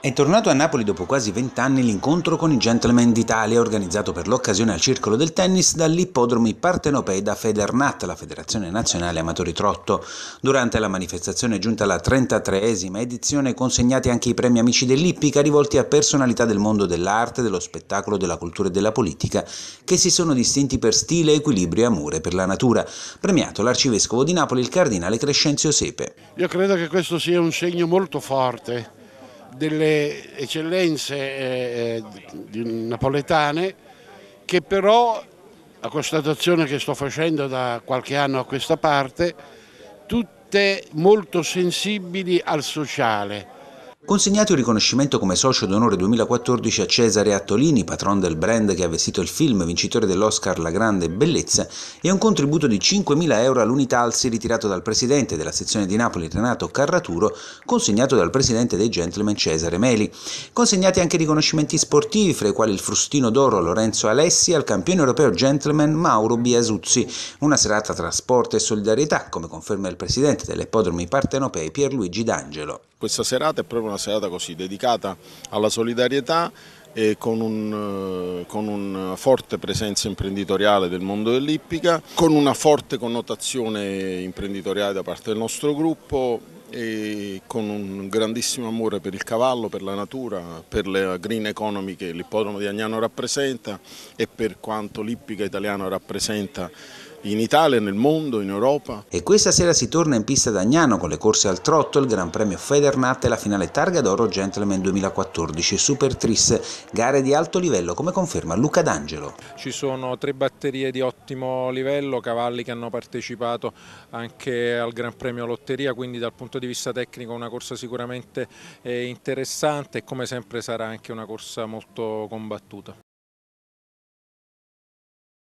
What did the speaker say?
È tornato a Napoli dopo quasi vent'anni l'incontro con i Gentlemen d'Italia organizzato per l'occasione al Circolo del Tennis dall'Ippodromi partenopei da Federnat, la Federazione Nazionale Amatori Trotto. Durante la manifestazione giunta alla 33esima edizione consegnati anche i premi Amici dell'Ippica rivolti a personalità del mondo dell'arte, dello spettacolo, della cultura e della politica che si sono distinti per stile, equilibrio e amore per la natura. Premiato l'arcivescovo di Napoli il cardinale Crescenzio Sepe. Io credo che questo sia un segno molto forte delle eccellenze eh, eh napoletane che però, a constatazione che sto facendo da qualche anno a questa parte, tutte molto sensibili al sociale, Consegnato il riconoscimento come socio d'onore 2014 a Cesare Attolini, patron del brand che ha vestito il film vincitore dell'Oscar La Grande Bellezza, e un contributo di 5.000 euro all'unità Alsi ritirato dal presidente della sezione di Napoli Renato Carraturo, consegnato dal presidente dei Gentleman Cesare Meli. Consegnati anche riconoscimenti sportivi, fra i quali il frustino d'oro Lorenzo Alessi al campione europeo Gentleman Mauro Biasuzzi. Una serata tra sport e solidarietà, come conferma il presidente dell'Eppodromi Partenopei Pierluigi D'Angelo. Questa serata è proprio una serata così dedicata alla solidarietà e con, un, eh, con, una forte presenza imprenditoriale del mondo dell'ippica, con una forte connotazione imprenditoriale da parte del nostro gruppo e con un grandissimo amore per il cavallo, per la natura, per la green economy che l'ippodromo di Agnano rappresenta e per quanto l'ippica italiana rappresenta in Italia, nel mondo, in Europa. E questa sera si torna in pista ad Agnano con le corse al trotto, il Gran Premio Federnat e la finale Targa d'Oro Gentleman 2014 Super Tris, gare di alto livello come conferma Luca D'Angelo. Ci sono tre batterie di ottimo livello, cavalli che hanno partecipato anche al Gran Premio Lotteria, quindi dal punto di vista tecnico una corsa sicuramente eh, interessante e come sempre sarà anche una corsa molto combattuta.